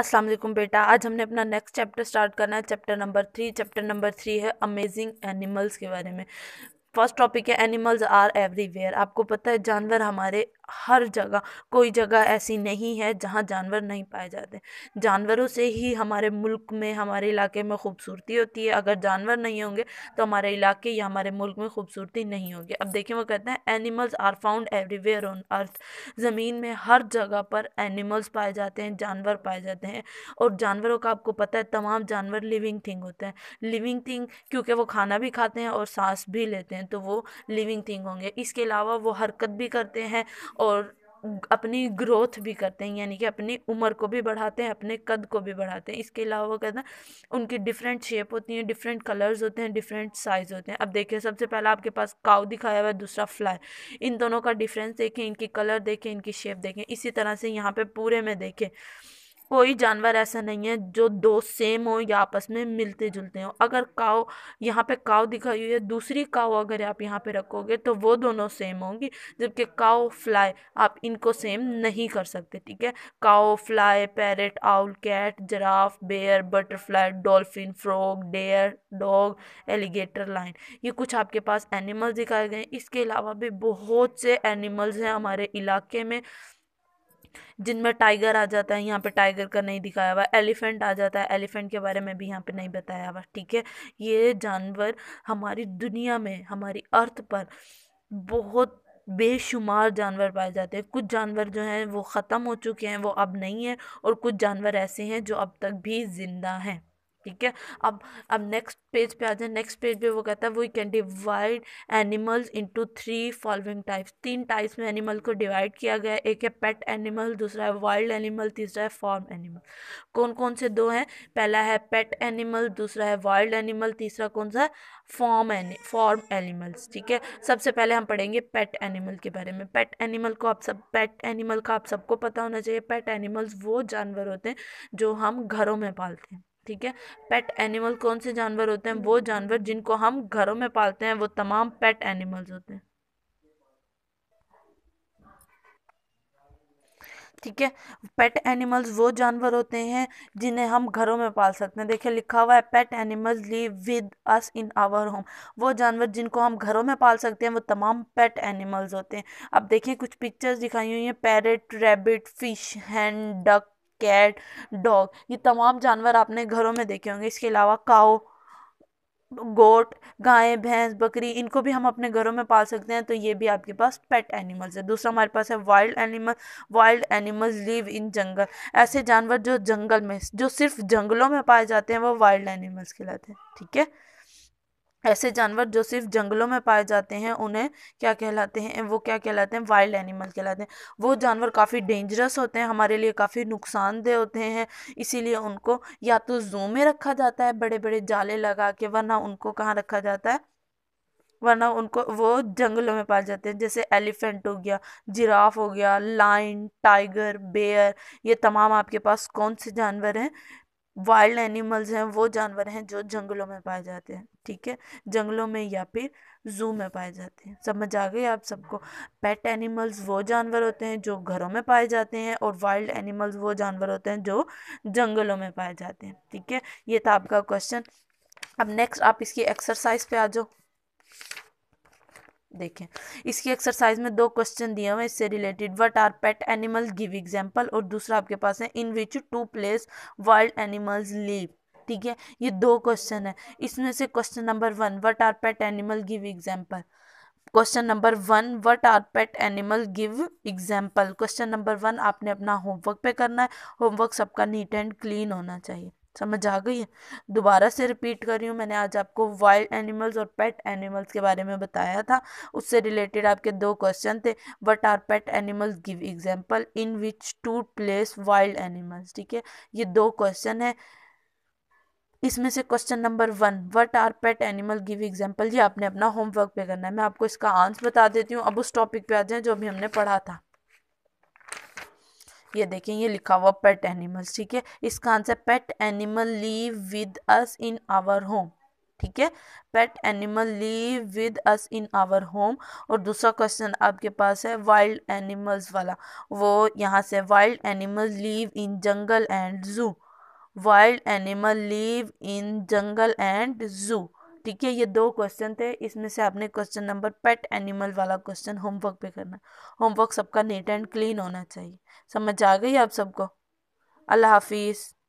अस्सलाम वालेकुम बेटा आज हमने अपना नेक्स्ट चैप्टर स्टार्ट करना है chapter number three chapter number three है अमेजिंग एनिमल्स के बारे में फर्स्ट टॉपिक है एनिमल्स आर एवरीवेयर आपको पता है जानवर हमारे हर जगह कोई जगह ऐसी नहीं है जहाँ जानवर नहीं पाए जाते जानवरों से ही हमारे मुल्क में हमारे इलाके में खूबसूरती होती है अगर जानवर नहीं होंगे तो हमारे इलाके या हमारे मुल्क में खूबसूरती नहीं होगी अब देखिए वो कहते हैं animals are found everywhere on earth ज़मीन में हर जगह पर एनिमल्स पाए जाते हैं जानवर पाए जाते हैं और जानवरों का आपको पता है तमाम जानवर लिविंग थिंग होते हैं लिविंग थिंग क्योंकि वो खाना भी खाते हैं और सांस भी लेते हैं तो वो लिविंग थिंग होंगे इसके अलावा वो हरकत भी करते हैं और अपनी ग्रोथ भी करते हैं यानी कि अपनी उम्र को भी बढ़ाते हैं अपने कद को भी बढ़ाते हैं इसके अलावा वो कहते हैं उनकी डिफरेंट शेप होती हैं डिफरेंट कलर्स होते हैं डिफरेंट साइज़ होते हैं अब देखिए सबसे पहला आपके पास काउ दिखाया हुआ है दूसरा फ्लाई इन दोनों का डिफरेंस देखें इनकी कलर देखें इनकी शेप देखें इसी तरह से यहाँ पर पूरे में देखें कोई जानवर ऐसा नहीं है जो दो सेम हो या आपस में मिलते जुलते हों अगर काव यहाँ पे काव दिखाई हुई है दूसरी काव अगर आप यहाँ पे रखोगे तो वो दोनों सेम होंगी जबकि काव फ्लाई आप इनको सेम नहीं कर सकते ठीक है cow fly parrot owl cat giraffe bear butterfly dolphin frog deer dog alligator lion ये कुछ आपके पास एनिमल्स दिखाए गए इसके अलावा भी बहुत से एनिमल्स हैं हमारे इलाके में जिनमें टाइगर आ जाता है यहाँ पे टाइगर का नहीं दिखाया हुआ एलिफेंट आ जाता है एलिफेंट के बारे में भी यहाँ पे नहीं बताया हुआ ठीक है ये जानवर हमारी दुनिया में हमारी अर्थ पर बहुत बेशुमार जानवर पाए जाते हैं कुछ जानवर जो हैं वो ख़त्म हो चुके हैं वो अब नहीं है और कुछ जानवर ऐसे हैं जो अब तक भी ज़िंदा हैं ठीक है अब अब नेक्स्ट पेज पे आ जाए नेक्स्ट पेज पे वो कहता है we can divide animals into three following types तीन टाइप्स में एनिमल को डिवाइड किया गया है एक है पेट एनिमल दूसरा है वाइल्ड एनिमल तीसरा है फॉर्म एनिमल कौन कौन से दो हैं पहला है पेट एनिमल दूसरा है वाइल्ड एनिमल तीसरा कौन सा है फॉर्म एनि फॉर्म एनिमल्स ठीक है सबसे पहले हम पढ़ेंगे पेट एनिमल के बारे में पेट एनिमल को आप सब पेट एनिमल का आप सबको पता होना चाहिए पेट एनिमल्स वो जानवर होते हैं जो हम घरों में पालते हैं ठीक है पेट एनिमल कौन से जानवर होते हैं वो जानवर जिनको हम घरों में पालते हैं वो तमाम पेट एनिमल्स होते हैं ठीक है पेट एनिमल्स वो जानवर होते हैं जिन्हें हम घरों में पाल सकते हैं देखिए लिखा हुआ है pet animals live with us in our home वो जानवर जिनको हम घरों में पाल सकते हैं वो तमाम पेट एनिमल्स होते हैं अब देखिए कुछ पिक्चर्स दिखाई हुई हैं parrot rabbit fish hen duck cat dog ये तमाम जानवर आपने घरों में देखे होंगे इसके अलावा काओ गोट गाय भैंस बकरी इनको भी हम अपने घरों में पाल सकते हैं तो ये भी आपके पास पेट एनिमल्स है दूसरा हमारे पास है wild animal wild animals live in jungle ऐसे जानवर जो जंगल में जो सिर्फ जंगलों में पाए जाते हैं वो वाइल्ड एनिमल्स कहलाते हैं ठीक है ऐसे जानवर जो सिर्फ जंगलों में पाए जाते हैं उन्हें क्या कहलाते हैं वो क्या कहलाते हैं वाइल्ड एनिमल कहलाते हैं वो जानवर काफ़ी डेंजरस होते हैं हमारे लिए काफ़ी नुकसानदेह होते हैं इसीलिए उनको या तो जू में रखा जाता है बड़े बड़े जाले लगा के वरना उनको कहाँ रखा जाता है वरना उनको वो जंगलों में पाए जाते हैं जैसे एलिफेंट हो गया जिराफ हो गया लाइन टाइगर बेयर ये तमाम आपके पास कौन से जानवर हैं वाइल्ड एनिमल्स हैं वो जानवर हैं जो जंगलों में पाए जाते हैं ठीक है जंगलों में या फिर जू में पाए जाते हैं समझ आ गई आप सबको पेट एनिमल्स वो जानवर होते हैं जो घरों में पाए जाते हैं और वाइल्ड एनिमल्स वो जानवर होते हैं जो जंगलों में पाए जाते हैं ठीक है ये था आपका क्वेश्चन अब नेक्स्ट आप इसकी एक्सरसाइज पे आ जाओ देखें इसकी एक्सरसाइज में दो क्वेश्चन दिए हुए इससे related what are pet animal give example और दूसरा आपके पास है in which two place wild animals live ठीक है ये दो क्वेश्चन है इसमें से question number one what are pet animal give example question number one what are pet animal give example question number one आपने अपना होमवर्क पे करना है होमवर्क सबका नीट एंड क्लीन होना चाहिए समझ आ गई है दोबारा से रिपीट कर रही हूँ मैंने आज आपको वाइल्ड एनिमल्स और पेट एनिमल्स के बारे में बताया था उससे रिलेटेड आपके दो क्वेश्चन थे what are pet animals give example in which two place wild animals ठीक है ये दो क्वेश्चन है इसमें से question number one what are pet animal give example ये आपने अपना होमवर्क पे करना है मैं आपको इसका आंसर बता देती हूँ अब उस टॉपिक पे आ जाए जो अभी हमने पढ़ा था ये देखें ये लिखा हुआ पेट एनिमल्स ठीक है इसका answer pet animal live with us in our home ठीक है pet animal live with us in our home और दूसरा क्वेश्चन आपके पास है वाइल्ड एनिमल्स वाला वो यहाँ से wild animal live in jungle and zoo wild animal live in jungle and zoo ठीक है ये दो क्वेश्चन थे इसमें से आपने क्वेश्चन नंबर पेट एनिमल वाला क्वेश्चन होमवर्क पे करना होमवर्क सबका नीट एंड क्लीन होना चाहिए समझ आ गई आप सबको अल्लाह हाफिज़